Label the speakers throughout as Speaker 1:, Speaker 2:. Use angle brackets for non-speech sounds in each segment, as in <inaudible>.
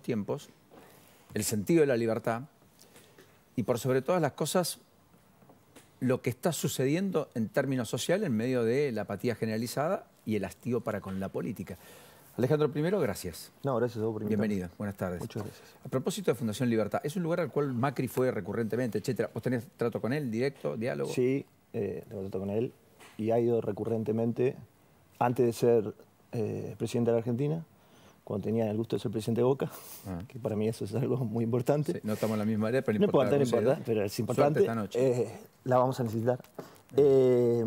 Speaker 1: tiempos, el sentido de la libertad y por sobre todas las cosas lo que está sucediendo en términos sociales en medio de la apatía generalizada y el hastío para con la política. Alejandro, primero, gracias. No, gracias a vos Bienvenido, buenas tardes. Muchas gracias. A propósito de Fundación Libertad, es un lugar al cual Macri fue recurrentemente, etcétera. ¿Vos tenés trato con él, directo, diálogo?
Speaker 2: Sí, eh, tengo trato con él y ha ido recurrentemente antes de ser eh, presidente de la Argentina, cuando tenía el gusto de ser presidente de Boca, ah. que para mí eso es algo muy importante. no estamos en la misma área, pero no pero es importante. Eh, la vamos a necesitar. Eh,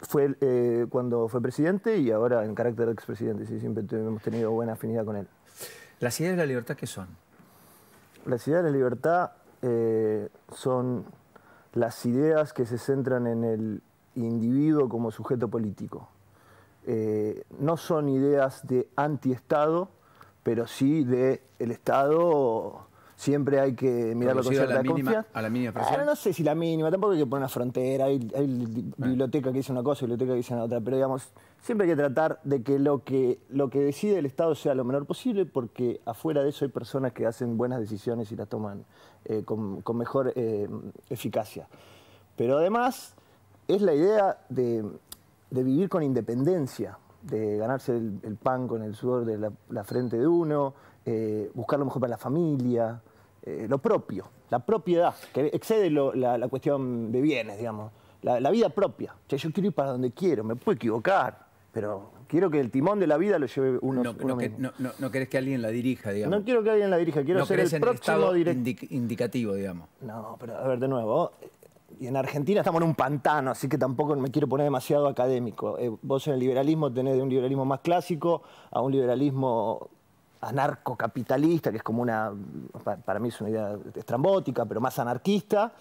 Speaker 2: fue eh, cuando fue presidente y ahora en carácter de expresidente, siempre hemos tenido buena afinidad con él.
Speaker 1: ¿Las ideas de la libertad qué son?
Speaker 2: Las ideas de la libertad son las ideas que se centran en el individuo como sujeto político eh, no son ideas de anti-Estado, pero sí de el Estado siempre hay que mirarlo con cierta confianza. A la mínima ah, no sé si la mínima, tampoco hay que poner una frontera, hay, biblioteca que dice una cosa, biblioteca que dice otra, pero digamos, siempre hay que tratar de que lo que, lo que decide el Estado sea lo menor posible, porque afuera de eso hay personas que hacen buenas decisiones y las toman eh, con, mejor eh, eficacia. Pero además, es la idea de de vivir con independencia, de ganarse el, pan con el sudor de la, frente de uno, eh, buscar lo mejor para la familia, eh, lo propio, la propiedad, que excede la, cuestión de bienes, digamos, la, vida propia. yo quiero ir para donde quiero, me puedo equivocar, pero quiero que el timón de la vida lo lleve uno, no, uno Que,
Speaker 1: no, querés que alguien la dirija, digamos. No quiero que
Speaker 2: alguien la dirija, quiero ser el próximo indicativo, digamos. No, pero a ver, de nuevo, y en Argentina estamos en un pantano, así que tampoco me quiero poner demasiado académico. Eh, vos en el liberalismo tenés de un liberalismo más clásico a un liberalismo anarcocapitalista, que es como una, para mí es una idea estrambótica, pero más anarquista.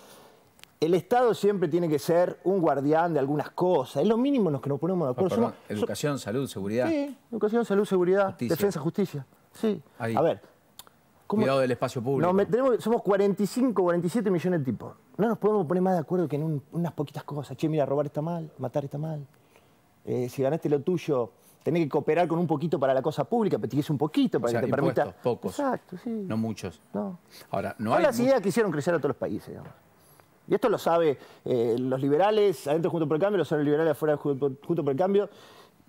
Speaker 2: El Estado siempre tiene que ser un guardián de algunas cosas. Es lo mínimo en lo que nos ponemos de ah, acuerdo. educación,
Speaker 1: salud, seguridad. Sí,
Speaker 2: educación, salud, seguridad, defensa, justicia. Sí.
Speaker 1: A ver, Cuidado del espacio público.
Speaker 2: somos 45, 47 millones de tipos. No nos podemos poner más de acuerdo que en unas poquitas cosas. Che, mira, robar está mal, matar está mal. Eh, si ganaste lo tuyo, tenés que cooperar con un poquito para la cosa pública, pero un poquito para que te permita.
Speaker 1: Pocos. Exacto, sí. No muchos. No. Ahora, no Son hay las ideas que hicieron
Speaker 2: crecer a todos los países, digamos. Y esto lo sabe eh, los liberales adentro junto por el cambio, lo los liberales afuera junto por el cambio.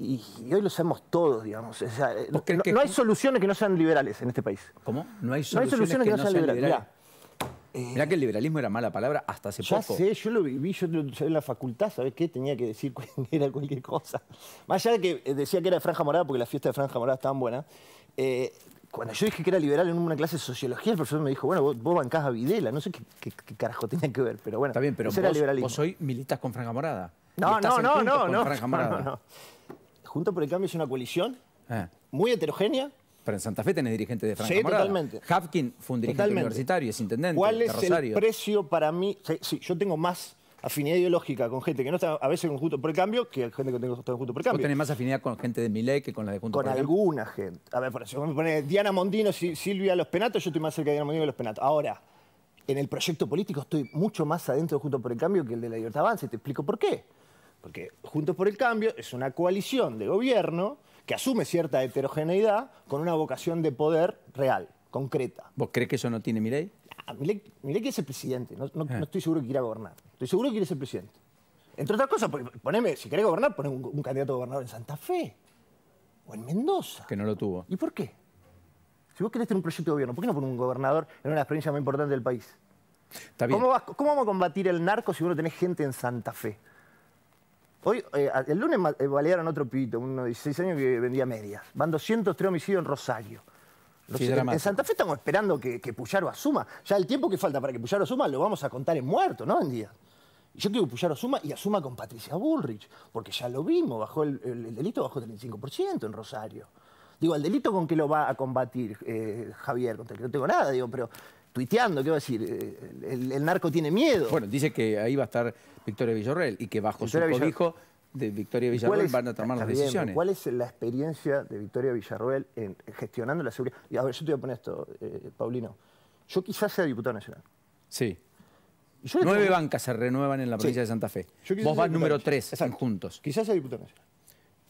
Speaker 2: Y, hoy lo sabemos todos, digamos. Eh, no, hay soluciones que no sean liberales en este país.
Speaker 1: ¿Cómo? No hay soluciones, que, no sean liberales. Eh, Mirá, que el liberalismo era mala palabra hasta hace ya Sé,
Speaker 2: yo lo viví, yo en la facultad, ¿sabes qué? Tenía que decir <laughs> era cualquier cosa. Más allá de que eh, decía que era de Franja Morada, porque la fiesta de Franja Morada estaban buenas, cuando yo dije que era liberal en una clase de sociología, el profesor me dijo, bueno, vos, vos bancás a Videla, no sé qué, carajo tenía que ver, pero bueno. Está bien, pero vos, soy
Speaker 1: hoy militas con Franja Morada. no, no, no, no, no, no. Junto por el Cambio es una coalición ah. muy heterogénea. Pero en Santa Fe tenés dirigente de Franca Sí, totalmente. Hafkin fue un dirigente universitario, es intendente ¿Cuál es el
Speaker 2: precio para mí? Sí, yo tengo más afinidad ideológica con gente que no está a veces con Junto por el Cambio que gente que tengo, está con Junto por el Cambio. ¿Vos tenés más
Speaker 1: afinidad con gente de Milei que con la de Junto por el Cambio? Con alguna gente.
Speaker 2: A ver, por eso, Diana Mondino, y Silvia Los Penatos, yo estoy más cerca de Diana Mondino que Los Penatos. Ahora, en el proyecto político estoy mucho más adentro de Junto por el Cambio que el de la Libertad Avance. Te explico por qué. Porque Juntos por el Cambio es una coalición de gobierno que asume cierta heterogeneidad con una vocación de poder real, concreta. ¿Vos crees que eso no tiene Mireille? Ah, Mireille quiere ser presidente, eh. no, estoy seguro que quiera gobernar. Estoy seguro que quiere ser presidente. Entre otras cosas, pues, poneme, si querés gobernar, pone un, candidato a gobernador en Santa Fe o en Mendoza. Que no lo tuvo. ¿Y por qué? Si vos querés tener un proyecto de gobierno, ¿por qué no poner un gobernador en una experiencia más importante del país? ¿Cómo, ¿Cómo vamos a combatir el narco si vos no tenés gente en Santa Fe? Hoy, eh, el lunes eh, balearon otro pito, uno de 16 años que vendía medias. Van 203 homicidios en Rosario. en, Santa Fe estamos esperando que, que, Puyaro asuma. Ya el tiempo que falta para que Puyaro asuma lo vamos a contar en muerto, ¿no? En día. Yo quiero que Puyaro asuma y asuma con Patricia Bullrich, porque ya lo vimos, bajó el, delito bajó 35% en Rosario. Digo, el delito con que lo va a combatir eh,
Speaker 1: Javier, que no tengo nada, digo, pero tuiteando, ¿qué va a decir? Eh, el, narco tiene miedo. Bueno, dice que ahí va a estar Victoria Villarreal y que bajo su de Victoria Villarroel van a tomar las decisiones. ¿Cuál
Speaker 2: es la experiencia de Victoria Villarroel en, gestionando la seguridad? Y a ver, yo te voy a poner
Speaker 1: esto, eh, Paulino. Yo quizás sea diputado nacional. Sí. Nueve bancas se renuevan en la provincia de Santa Fe. Vos vas número tres, están juntos. Quizás sea diputado nacional.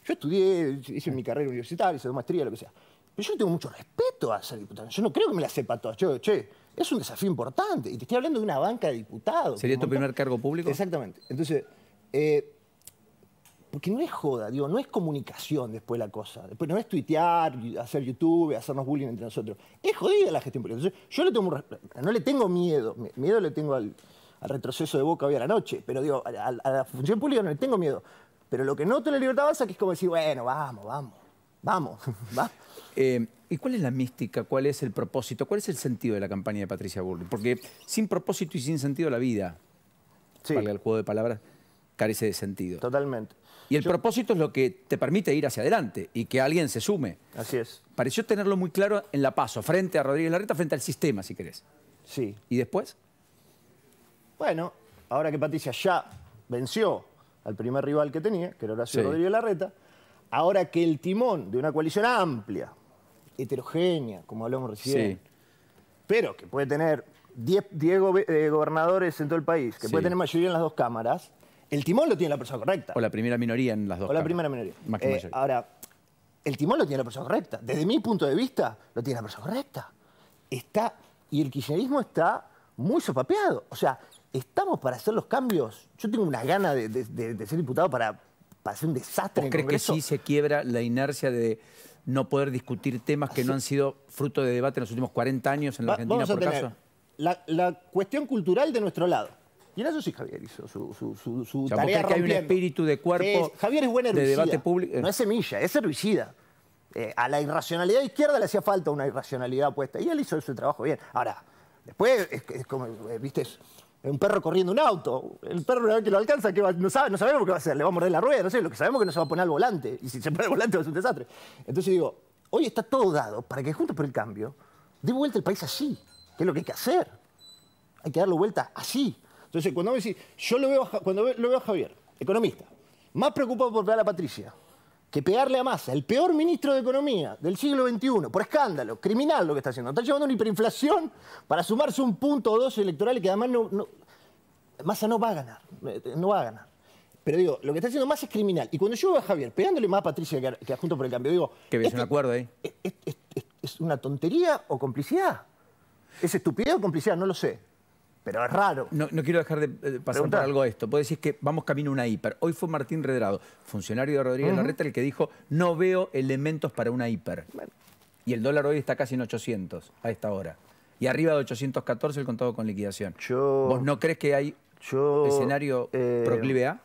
Speaker 2: Yo estudié, hice mi carrera universitaria, hice maestría, lo que sea. Pero yo tengo mucho respeto a ser diputado. Yo no creo que me la sepa todas. Yo, es un desafío importante. Y te estoy hablando de una banca de diputados. ¿Sería tu primer cargo público? Exactamente. Entonces, eh, porque no es joda, digo, no es comunicación después la cosa. Después no es tuitear, hacer YouTube, hacernos bullying entre nosotros. Es jodida la gestión pública Entonces, yo le tengo, no le tengo miedo. Miedo le tengo al, retroceso de Boca hoy a la noche. Pero digo, a, la función pública no le tengo miedo. Pero lo que noto en la libertad básica es como
Speaker 1: decir, bueno, vamos, vamos. Vamos, <laughs> va. Eh, ¿Y cuál es la mística? ¿Cuál es el propósito? ¿Cuál es el sentido de la campaña de Patricia Burley? Porque sin propósito y sin sentido la vida, para el juego de palabras, carece de sentido. Totalmente. Y el propósito es lo que te permite ir hacia adelante y que alguien se sume. Así es. Pareció tenerlo muy claro en La Paso, frente a Rodríguez Larreta, frente al sistema, si querés. Sí. ¿Y después?
Speaker 2: Bueno, ahora que Patricia ya venció al primer rival que tenía, que era Horacio Rodríguez Larreta, Ahora que el timón de una coalición amplia, heterogénea, como hablamos recién, pero que puede tener 10, eh, gobernadores en todo el país, que puede tener mayoría en las dos cámaras, el timón lo tiene la persona correcta. O la primera minoría en las dos. O la primera minoría. Eh, ahora, el timón lo tiene la persona correcta. Desde mi punto de vista, lo tiene la persona correcta. Está, y el kirchnerismo está muy sopapeado. O sea, estamos para
Speaker 1: hacer los cambios. Yo tengo una gana de ser diputado para parece un desastre. crees que sí se quiebra la inercia de no poder discutir temas que no han sido fruto de debate en los últimos 40 años en la Argentina, por caso? La, la cuestión cultural de nuestro lado. Y en eso sí Javier hizo su, su, su, su tarea que hay un espíritu de cuerpo Javier es buen de debate público. No es
Speaker 2: semilla, es herbicida. Eh, a la irracionalidad izquierda le hacía falta una irracionalidad puesta. Y él hizo su trabajo bien. Ahora, después, es, es como, eh, viste, un perro corriendo un auto. El perro que lo alcanza, que no, sabe, no sabemos qué va a hacer, le va a morder la rueda, no sé, lo que sabemos es que no se va a poner al volante. Y si se pone al volante va a ser un desastre. Entonces digo, hoy está todo dado para que Juntos por el Cambio dé vuelta el país así, que es lo que hay que hacer. Hay que darle vuelta así. Entonces cuando me decís, yo lo veo, cuando lo veo a Javier, economista, más preocupado por ver a Patricia, que pegarle a Massa, el peor ministro de Economía del siglo XXI, por escándalo, criminal lo que está haciendo. Está llevando una hiperinflación para sumarse un punto o dos electorales que además no, Massa no va a ganar, eh, no va a ganar. Pero digo, lo que está haciendo Massa es criminal. Y cuando yo veo a Javier pegándole más a Patricia que, a Junto por el Cambio, digo... Que ves un este acuerdo ahí. Es, ¿Es una tontería o complicidad? ¿Es estupidez o complicidad? No lo sé
Speaker 1: pero es raro. No, quiero dejar de eh, pasar por algo esto. Vos decir que vamos camino a una hiper. Hoy fue Martín Redrado, funcionario de Rodríguez Larreta, el que dijo, no veo elementos para una hiper. Y el dólar hoy está casi en 800 a esta hora. Y arriba de 814 el contado con liquidación. ¿Vos no crees que hay
Speaker 2: escenario eh, proclive a?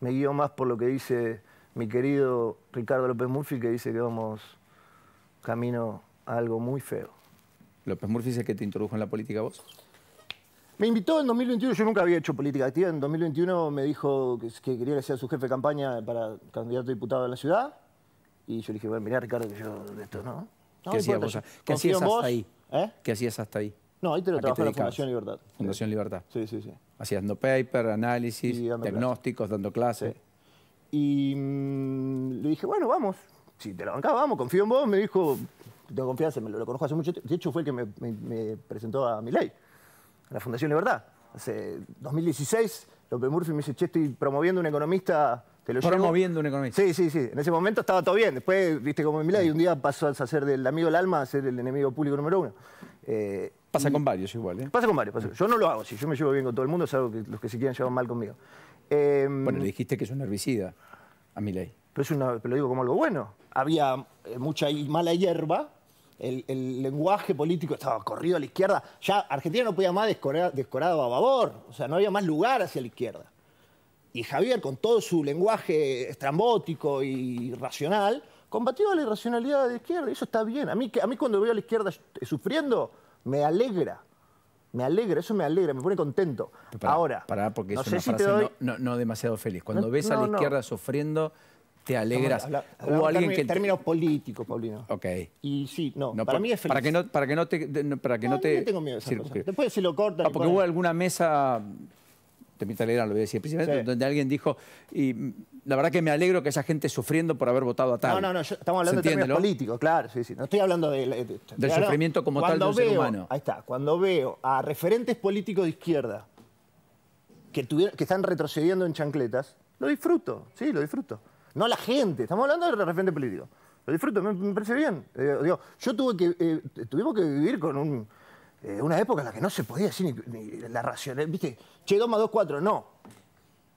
Speaker 2: Me guío más por lo que dice mi querido Ricardo López Murphy, que dice que vamos camino a algo muy feo.
Speaker 1: ¿López Murphy es el que te introdujo en la política vos? Me
Speaker 2: invitó en 2021, yo nunca había hecho política activa, en 2021 me dijo que, quería que sea su jefe de campaña para candidato a diputado de la ciudad. Y yo le dije, bueno, mirá Ricardo, que yo de esto no. no ¿Qué, hacías hasta ahí?
Speaker 1: ¿Eh? hacías hasta ahí?
Speaker 2: No, ahí te lo trabajé en la Fundación Libertad.
Speaker 1: Fundación Libertad. Sí, sí, sí. Haciendo paper, análisis, diagnósticos, dando clases. Y mm,
Speaker 2: le dije, bueno, vamos, si te lo bancás, vamos, confío en vos. Me dijo, tengo confianza, me lo, conozco hace mucho tiempo. De hecho, fue el que me presentó a mi ley la Fundación Libertad. Hace 2016, López Murphy me dice, che, estoy promoviendo un economista Promoviendo un economista. Sí, sí, sí. En ese momento estaba todo bien. Después, viste como en y un día pasó al ser del amigo del alma a ser el enemigo público número uno. Eh, pasa con varios igual, ¿eh? Pasa con varios. Yo no lo hago. Si yo me llevo bien con todo el mundo, salvo que los que se quieran llevan mal conmigo. Em, bueno, le dijiste que es un herbicida a Milay. Pero, es una, pero lo digo como algo bueno. Había eh, mucha y mala hierba el, lenguaje político estaba corrido a la izquierda. Ya Argentina no podía más descorado a babor, o sea, no había más lugar hacia la izquierda. Y Javier, con todo su lenguaje estrambótico y racional, combatió la irracionalidad de la izquierda. Eso está bien. A mí, a mí cuando veo a la izquierda sufriendo, me alegra. Me alegra, eso me alegra, me pone contento. Ahora,
Speaker 1: porque no es una frase no, demasiado feliz. Cuando ves a la izquierda sufriendo, te alegras. Habla, alguien términos políticos, Paulino. Ok.
Speaker 2: Y sí, no, para, mí es feliz. Para que no,
Speaker 1: para que no te... Para que no, te... tengo Después
Speaker 2: se lo cortan. Ah, porque hubo
Speaker 1: alguna mesa te alegrar, lo voy a decir, precisamente. donde alguien dijo, y la verdad que me alegro que esa gente sufriendo por haber votado a tal. No, no, no, estamos hablando de términos políticos, claro, sí, sí, no
Speaker 2: estoy hablando de, de, del sufrimiento como tal de un ser humano. Ahí está, cuando veo a referentes políticos de izquierda que, tuvieron, que están retrocediendo en chancletas, lo disfruto, sí, lo disfruto no la gente. Estamos hablando del referente político. Lo disfruto, me, parece bien. Eh, yo tuve que, eh, tuvimos que vivir con eh, una época en la que no se podía decir ni, la ¿Viste? Che, 2 más 2, 4. No.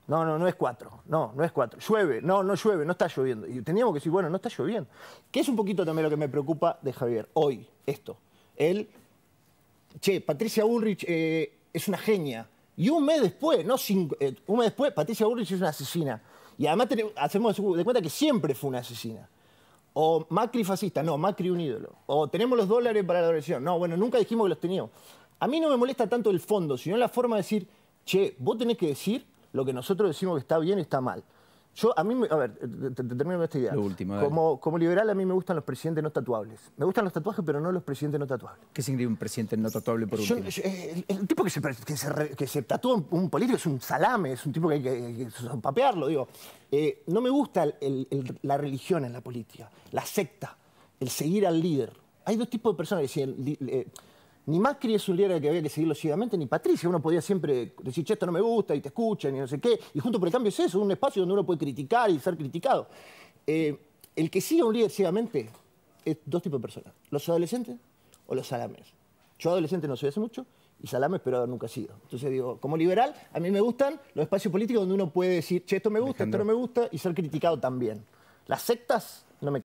Speaker 2: No, no, no es 4. No, no es 4. Llueve. No, no llueve. No está lloviendo. Y teníamos que decir, bueno, no está lloviendo. Que es un poquito también lo que me preocupa de Javier hoy, esto. Él, che, Patricia Ulrich es una genia. Y un mes después, no cinco, un mes después, Patricia Ulrich es una asesina. Y además hacemos de cuenta que siempre fue una asesina. O Macri fascista, no, Macri un ídolo. O tenemos los dólares para la adolescencia. No, bueno, nunca dijimos que los teníamos. A mí no me molesta tanto el fondo, sino la forma de decir, che, vos tenés que decir lo que nosotros decimos que está bien y está mal. Yo, a mí, a ver, termino con esta
Speaker 1: idea. como,
Speaker 2: como, liberal, a mí me gustan los presidentes no tatuables. Me gustan los tatuajes, pero no los presidentes no tatuables.
Speaker 1: ¿Qué significa un presidente no tatuable por último? Eh,
Speaker 2: el, tipo que se, que, se, tatúa un político es un salame, es un tipo que hay que, papearlo, digo. Eh, no me gusta la religión en la política, la secta, el seguir al líder. Hay dos tipos de personas que si ni Macri es un líder que había que seguirlo ciegamente, ni Patricia. Uno podía siempre decir, che, esto no me gusta, y te escuchan, y no sé qué. Y junto por el cambio es eso, un espacio donde uno puede criticar y ser criticado. Eh, el que sigue un líder ciegamente es dos tipos de personas, los adolescentes o los salames. Yo adolescente no soy hace mucho, y salames, pero nunca sido. Entonces digo, como liberal, a mí me gustan los espacios políticos donde uno puede decir, che, esto me gusta, esto no me gusta, y ser criticado también. Las sectas